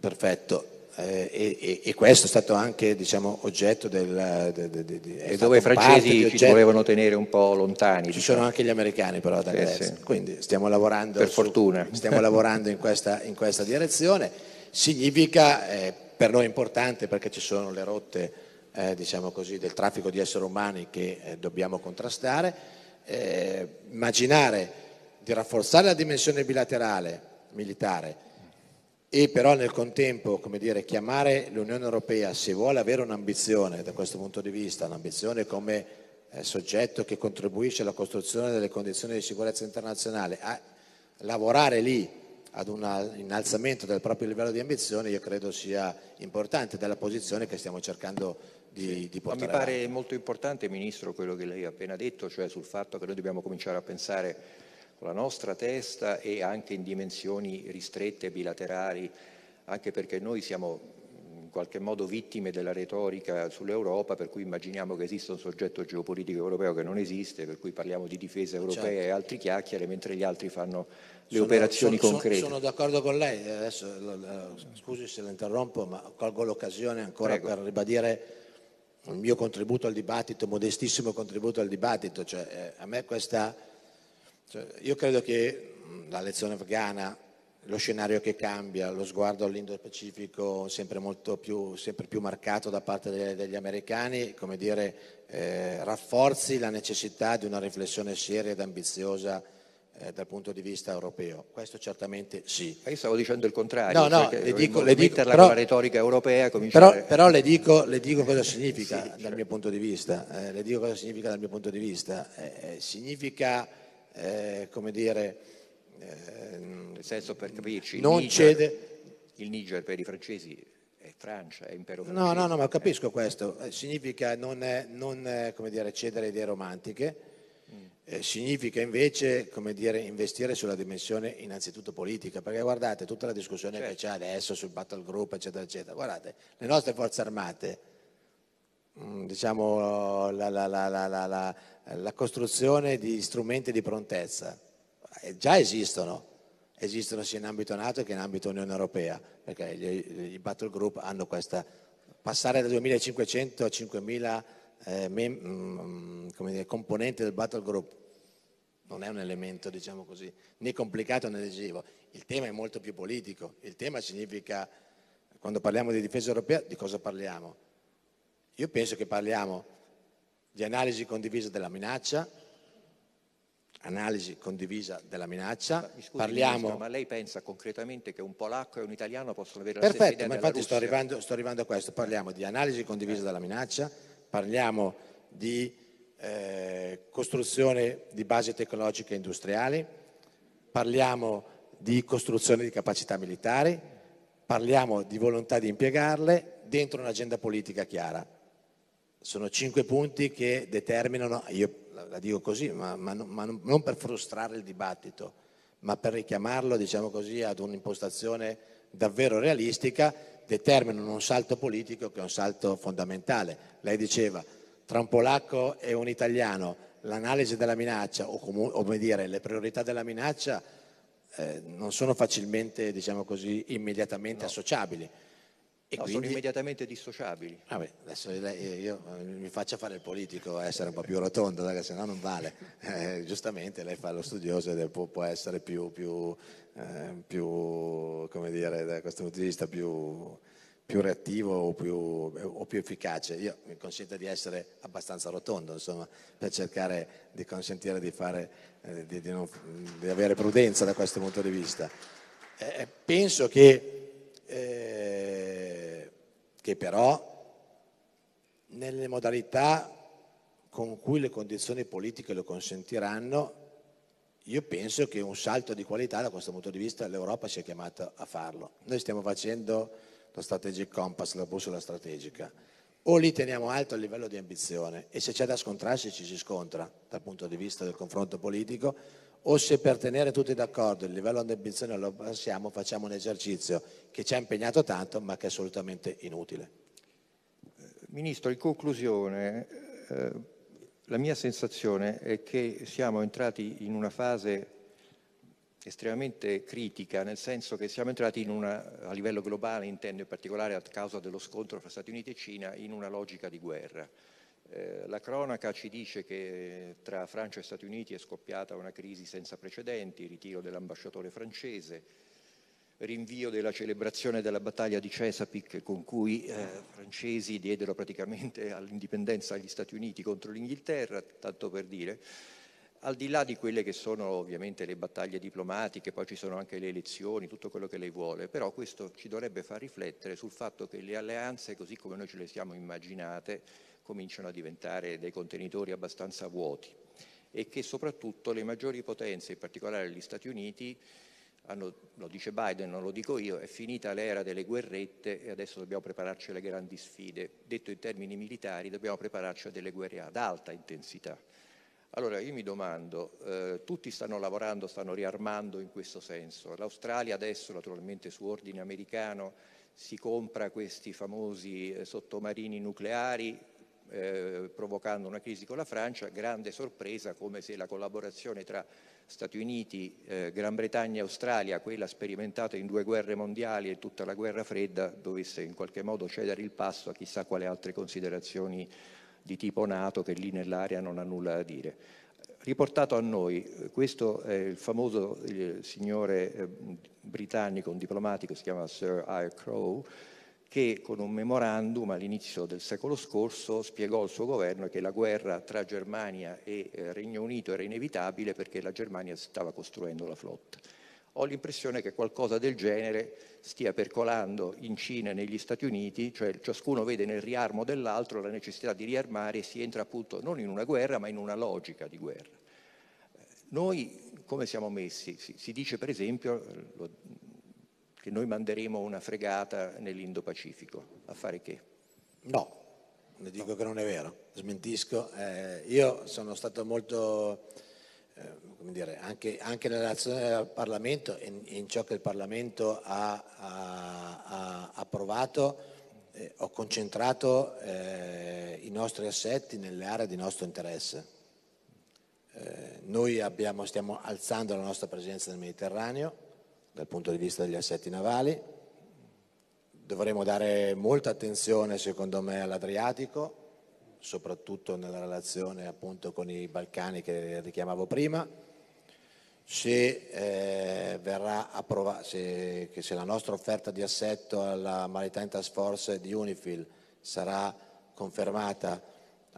B: Perfetto, eh, e, e, questo è stato anche diciamo, oggetto del... De, de, de,
A: e dove i francesi ci volevano tenere un po' lontani. Ci diciamo. sono anche gli americani però da sì, sì. quindi stiamo lavorando... Per su, fortuna. Stiamo lavorando
B: in questa, in questa, direzione. Significa, eh, per noi importante perché ci sono le rotte eh, diciamo così, del traffico di esseri umani che eh, dobbiamo contrastare, eh, immaginare di rafforzare la dimensione bilaterale militare e però nel contempo come dire, chiamare l'Unione Europea, se vuole avere un'ambizione da questo punto di vista, un'ambizione come eh, soggetto che contribuisce alla costruzione delle condizioni di sicurezza internazionale, a lavorare lì ad un innalzamento del proprio livello di ambizione, io credo sia importante della posizione che stiamo cercando di, di portare. Ma mi pare
A: avanti. molto importante, Ministro, quello che lei ha appena detto, cioè sul fatto che noi dobbiamo cominciare a pensare con la nostra testa e anche in dimensioni ristrette, bilaterali, anche perché noi siamo in qualche modo vittime della retorica sull'Europa, per cui immaginiamo che esista un soggetto geopolitico europeo che non esiste, per cui parliamo di difesa europea certo. e altri chiacchiere, mentre gli altri fanno le sono, operazioni sono, concrete. Sono,
B: d'accordo con lei, eh, adesso eh, scusi se la interrompo, ma colgo l'occasione ancora Prego. per ribadire il mio contributo al dibattito, modestissimo contributo al dibattito, cioè, eh, a me questa cioè, io credo che la lezione afghana, lo scenario che cambia, lo sguardo all'Indo-Pacifico sempre, sempre, più marcato da parte degli, degli americani, come dire, eh, rafforzi la necessità di una riflessione seria ed ambiziosa eh, dal punto di vista europeo. Questo
A: certamente sì. Ma io stavo dicendo il contrario, no, no, cioè le dico, le dico, però, con la retorica europea. Cominciare... Però, però le,
B: dico, le, dico, cosa significa sì, dal certo. mio punto di vista. Eh, le dico cosa significa dal mio punto di
A: vista. Eh, eh, significa eh, come dire, eh, nel senso per capirci, non Niger, cede... Il Niger per i francesi è Francia, è
B: impero francese. No, no, no, ma capisco questo. Eh, significa non, non dire, cedere idee romantiche, mm. Eh, significa invece come dire, investire sulla dimensione innanzitutto politica, perché guardate tutta la discussione certo. che c'è adesso sul battle group, eccetera, eccetera. Guardate, le nostre forze armate, mm, diciamo la, la, la, eh, la costruzione di strumenti di prontezza. Eh, già esistono, esistono sia in ambito NATO che in ambito Unione Europea, perché i battle group hanno questa... passare da 2.500 a 5.000 eh, mem, mm, dire, componenti del battle group non è un elemento, diciamo così, né complicato né decisivo. Il tema è molto più politico, il tema significa, quando parliamo di difesa europea, di cosa parliamo? Io penso che parliamo di analisi condivisa della minaccia, analisi condivisa della minaccia. scusi, Parliamo... Ministro, ma
A: lei pensa concretamente che un polacco e un italiano possono avere la Perfetto, stessa idea? Perfetto, ma infatti sto arrivando, sto arrivando, a
B: questo. Parliamo di analisi condivisa della minaccia, parliamo di eh, costruzione di basi tecnologiche e industriali, parliamo di costruzione di capacità militari, parliamo di volontà di impiegarle dentro un'agenda politica chiara sono cinque punti che determinano, io la dico così, ma, ma, ma non per frustrare il dibattito, ma per richiamarlo, diciamo così, ad un'impostazione davvero realistica, determinano un salto politico che è un salto fondamentale. Lei diceva, tra un polacco e un italiano, l'analisi della minaccia, o come dire, le priorità della minaccia, eh, non sono facilmente, diciamo così, immediatamente no. associabili. E no, quindi... sono immediatamente
A: dissociabili.
B: Ah beh, adesso io, eh, mi faccia fare il politico, eh, essere un po' più rotondo, perché sennò non vale. Eh, giustamente lei fa lo studioso ed può, può essere più, più, eh, più, come dire, da questo punto di vista più, più reattivo o più, o più, efficace. Io mi consento di essere abbastanza rotondo, insomma, per cercare di consentire di, fare, eh, di, di, non, di, avere prudenza da questo punto di vista. Eh, eh penso che eh, che però nelle modalità con cui le condizioni politiche lo consentiranno, io penso che un salto di qualità da questo punto di vista l'Europa sia chiamata a farlo. Noi stiamo facendo lo strategic compass, la bussola strategica. O li teniamo alto a livello di ambizione e se c'è da scontrarsi ci si scontra dal punto di vista del confronto politico, o se per tenere tutti d'accordo il livello di ambizione lo passiamo, facciamo un esercizio che ci ha impegnato tanto ma che è assolutamente inutile.
A: Eh, ministro, in conclusione, eh, la mia sensazione è che siamo entrati in una fase estremamente critica, nel senso che siamo entrati una, a livello globale, intendo in particolare a causa dello scontro fra Stati Uniti e Cina, in una logica di guerra eh, la cronaca ci dice che tra Francia e Stati Uniti è scoppiata una crisi senza precedenti, ritiro dell'ambasciatore francese, rinvio della celebrazione della battaglia di Chesapeake con cui i eh, francesi diedero praticamente all'indipendenza agli Stati Uniti contro l'Inghilterra, tanto per dire, al di là di quelle che sono ovviamente le battaglie diplomatiche, poi ci sono anche le elezioni, tutto quello che lei vuole, però questo ci dovrebbe far riflettere sul fatto che le alleanze, così come noi ce le siamo immaginate, cominciano a diventare dei contenitori abbastanza vuoti e che soprattutto le maggiori potenze, in particolare gli Stati Uniti, hanno, lo dice Biden, non lo dico io, è finita l'era delle guerrette e adesso dobbiamo prepararci alle grandi sfide. Detto in termini militari, dobbiamo prepararci a delle guerre ad alta intensità. Allora io mi domando, eh, tutti stanno lavorando, stanno riarmando in questo senso. L'Australia adesso, naturalmente su ordine americano, si compra questi famosi eh, sottomarini nucleari, eh, provocando una crisi con la Francia, grande sorpresa come se la collaborazione tra Stati Uniti, eh, Gran Bretagna e Australia, quella sperimentata in due guerre mondiali e tutta la guerra fredda, dovesse in qualche modo cedere il passo a chissà quale altre considerazioni di tipo NATO che lì nell'area non ha nulla da dire. Riportato a noi, eh, questo è il famoso il eh, signore eh, britannico, un diplomatico, si chiama Sir Ire Crowe, che con un memorandum all'inizio del secolo scorso spiegò al suo governo che la guerra tra Germania e eh, Regno Unito era inevitabile perché la Germania stava costruendo la flotta. Ho l'impressione che qualcosa del genere stia percolando in Cina e negli Stati Uniti, cioè ciascuno vede nel riarmo dell'altro la necessità di riarmare e si entra appunto non in una guerra ma in una logica di guerra. Noi come siamo messi? Si, dice per esempio, che noi manderemo una fregata nell'Indo-Pacifico. A fare che? No, ne dico no. che non è vero, smentisco. Eh, io sono stato
B: molto, eh, come dire, anche, anche, nella relazione al Parlamento e in, in, ciò che il Parlamento ha, ha, ha approvato. Eh, ho concentrato eh, i nostri assetti nelle aree di nostro interesse. Eh, noi abbiamo, stiamo alzando la nostra presenza nel Mediterraneo, dal punto di vista degli assetti navali. Dovremo dare molta attenzione, secondo me, all'Adriatico, soprattutto nella relazione appunto con i Balcani che richiamavo prima. Se, eh, verrà approvato, se, se la nostra offerta di assetto alla Maritime Task Force di Unifil sarà confermata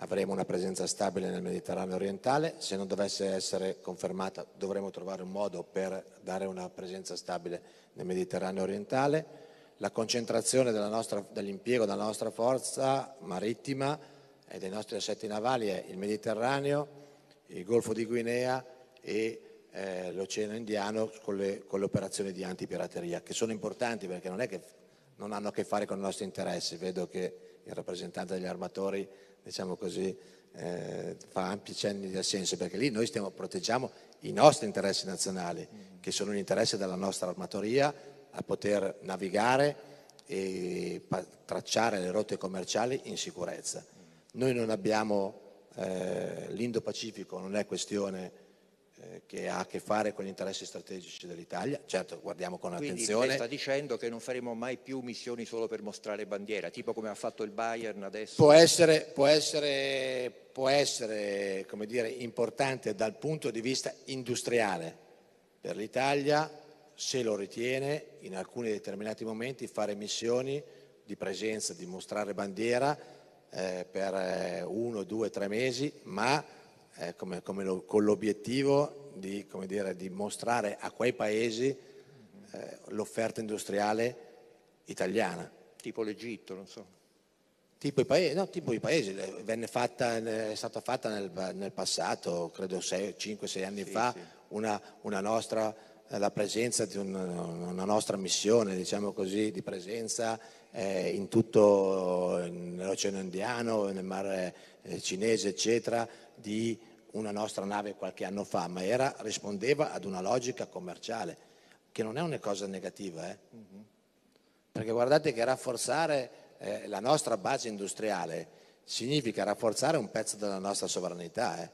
B: avremo una presenza stabile nel Mediterraneo orientale, se non dovesse essere confermata dovremo trovare un modo per dare una presenza stabile nel Mediterraneo orientale, la concentrazione dell'impiego della nostra forza marittima e dei nostri assetti navali è il Mediterraneo, il Golfo di Guinea e eh, l'Oceano Indiano con le, con le operazioni di antipirateria, che sono importanti perché non è che non hanno a che fare con i nostri interessi, vedo che il rappresentante degli armatori diciamo così, eh, fa ampi cenni di assenso, perché lì noi stiamo, proteggiamo i nostri interessi nazionali, mm. che sono l'interesse della nostra armatoria a poter navigare e pa- tracciare le rotte commerciali in sicurezza. Mm. Noi non abbiamo eh, l'Indo-Pacifico, non è questione eh, che ha a che fare con gli interessi strategici dell'Italia. Certo,
A: guardiamo con Quindi attenzione. Quindi sta dicendo che non faremo mai più missioni solo per mostrare bandiera, tipo come ha fatto il Bayern adesso? Può essere, può essere, può essere come dire,
B: importante dal punto di vista industriale per l'Italia, se lo ritiene, in alcuni determinati momenti fare missioni di presenza, di mostrare bandiera eh, per eh, uno, due, tre mesi, ma eh, come, come lo, con l'obiettivo di, dire, di, mostrare a quei paesi eh, l'offerta industriale italiana. Tipo l'Egitto, non so. Tipo i paesi, no, tipo i paesi eh, fatta, eh, è stata fatta nel, nel passato, credo 5-6 anni sì, fa, sì. Una, una nostra, eh, la presenza di un, una nostra missione, diciamo così, di presenza eh, in tutto l'Oceano Indiano, nel mare cinese, eccetera, di una nostra nave qualche anno fa, ma era, rispondeva ad una logica commerciale, che non è una cosa negativa. Eh? Mm-hmm. Perché guardate che rafforzare eh, la nostra base industriale significa rafforzare un pezzo della nostra sovranità. Eh?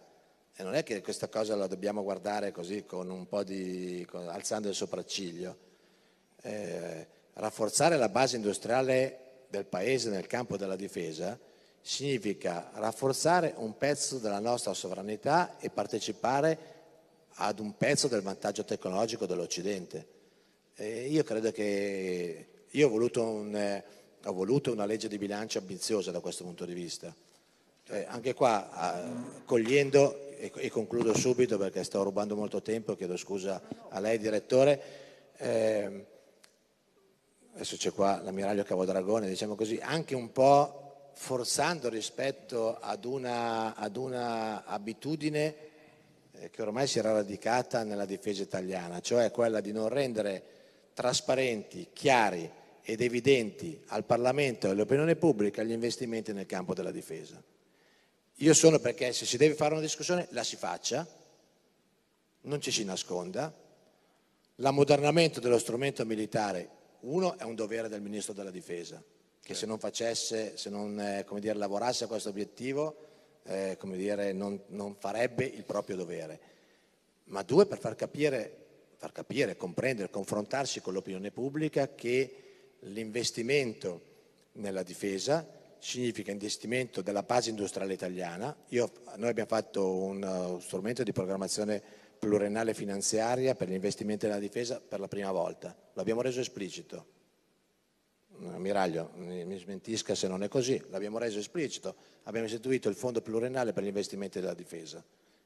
B: E non è che questa cosa la dobbiamo guardare così con un po' di... Con, alzando il sopracciglio. Eh, rafforzare la base industriale del paese nel campo della difesa significa rafforzare un pezzo della nostra sovranità e partecipare ad un pezzo del vantaggio tecnologico dell'Occidente. E io credo che io ho voluto, un, ho voluto, una legge di bilancio ambiziosa da questo punto di vista. Eh, anche qua, eh, cogliendo, e, e, concludo subito perché sto rubando molto tempo, chiedo scusa a lei direttore, ehm, adesso c'è qua l'ammiraglio Cavodragone, diciamo così, anche un po' forzando rispetto ad una, ad una abitudine eh, che ormai si era radicata nella difesa italiana, cioè quella di non rendere trasparenti, chiari ed evidenti al Parlamento e all'opinione pubblica gli investimenti nel campo della difesa. Io sono perché se si deve fare una discussione la si faccia, non ci si nasconda. L'ammodernamento dello strumento militare, uno, è un dovere del Ministro della Difesa, che se certo. non facesse, se non eh, dire, lavorasse a questo obiettivo, eh, dire, non, non, farebbe il proprio dovere. Ma due, per far capire, far capire, comprendere, confrontarsi con l'opinione pubblica che l'investimento nella difesa significa investimento della base industriale italiana. Io, noi abbiamo fatto uno strumento di programmazione pluriennale finanziaria per gli investimenti nella difesa per la prima volta, l'abbiamo reso esplicito ammiraglio, mi smentisca se non è così, l'abbiamo reso esplicito, abbiamo istituito il fondo pluriennale per gli investimenti della difesa,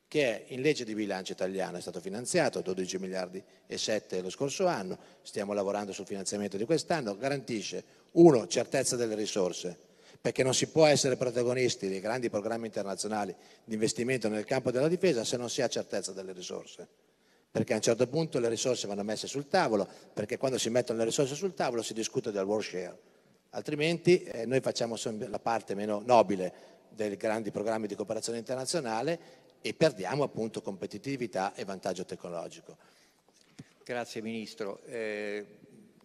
B: che è in legge di bilancio italiana è stato finanziato, 12 miliardi e 7 lo scorso anno, stiamo lavorando sul finanziamento di quest'anno, garantisce, uno, certezza delle risorse, perché non si può essere protagonisti dei grandi programmi internazionali di investimento nel campo della difesa se non si ha certezza delle risorse perché a un certo punto le risorse vanno messe sul tavolo, perché quando si mettono le risorse sul tavolo si discute del war share, altrimenti eh, noi facciamo la parte meno nobile dei grandi programmi di cooperazione internazionale e perdiamo appunto competitività e vantaggio tecnologico.
A: Grazie Ministro. Eh,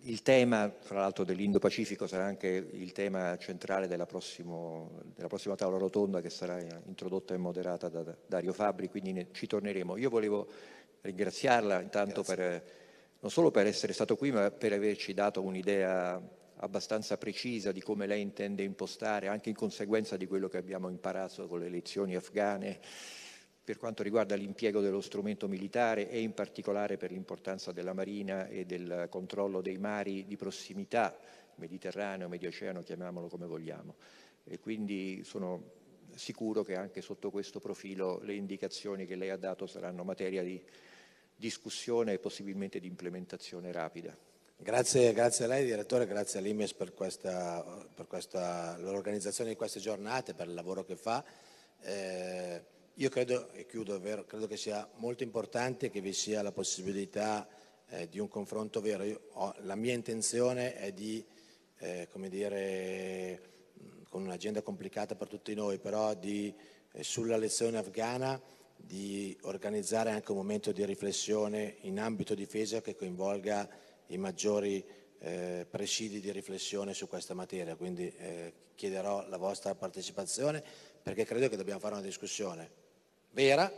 A: il tema, tra l'altro, dell'Indo-Pacifico sarà anche il tema centrale della, prossimo, della, prossima tavola rotonda che sarà eh, introdotta e moderata da Dario Fabri, quindi ne, ci torneremo. Io volevo ringraziarla intanto per, non solo per essere stato qui, ma per averci dato un'idea abbastanza precisa di come lei intende impostare, anche in conseguenza di quello che abbiamo imparato con le elezioni afghane, per quanto riguarda l'impiego dello strumento militare e in particolare per l'importanza della Marina e del controllo dei mari di prossimità, Mediterraneo, Medio chiamiamolo come vogliamo. E quindi sono sicuro che anche sotto questo profilo le indicazioni che lei ha dato saranno materia di discussione e possibilmente di implementazione rapida. Grazie, grazie, a lei direttore, grazie all'Imes per, questa, per questa,
B: l'organizzazione di queste giornate, per il lavoro che fa. Eh, io credo, e chiudo, credo che sia molto importante che vi sia la possibilità eh, di un confronto vero. Io, ho, la mia intenzione è di, eh, come dire, con un'agenda complicata per tutti noi, però di, eh, sulla lezione afghana di organizzare anche un momento di riflessione in ambito difesa che coinvolga i maggiori eh, presidi di riflessione su questa materia, quindi eh, chiederò la vostra partecipazione perché credo che dobbiamo fare una discussione vera,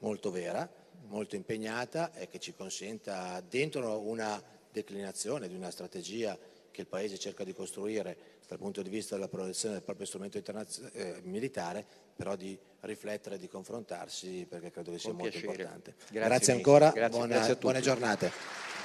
B: molto vera, molto impegnata e che ci consenta dentro una declinazione di una strategia che il Paese cerca di costruire dal punto di vista della protezione del proprio strumento eh, militare, però di riflettere, di confrontarsi perché credo che sia Buon molto piacere. importante.
A: Grazie, grazie ancora, grazie, buona, grazie buone
B: giornate.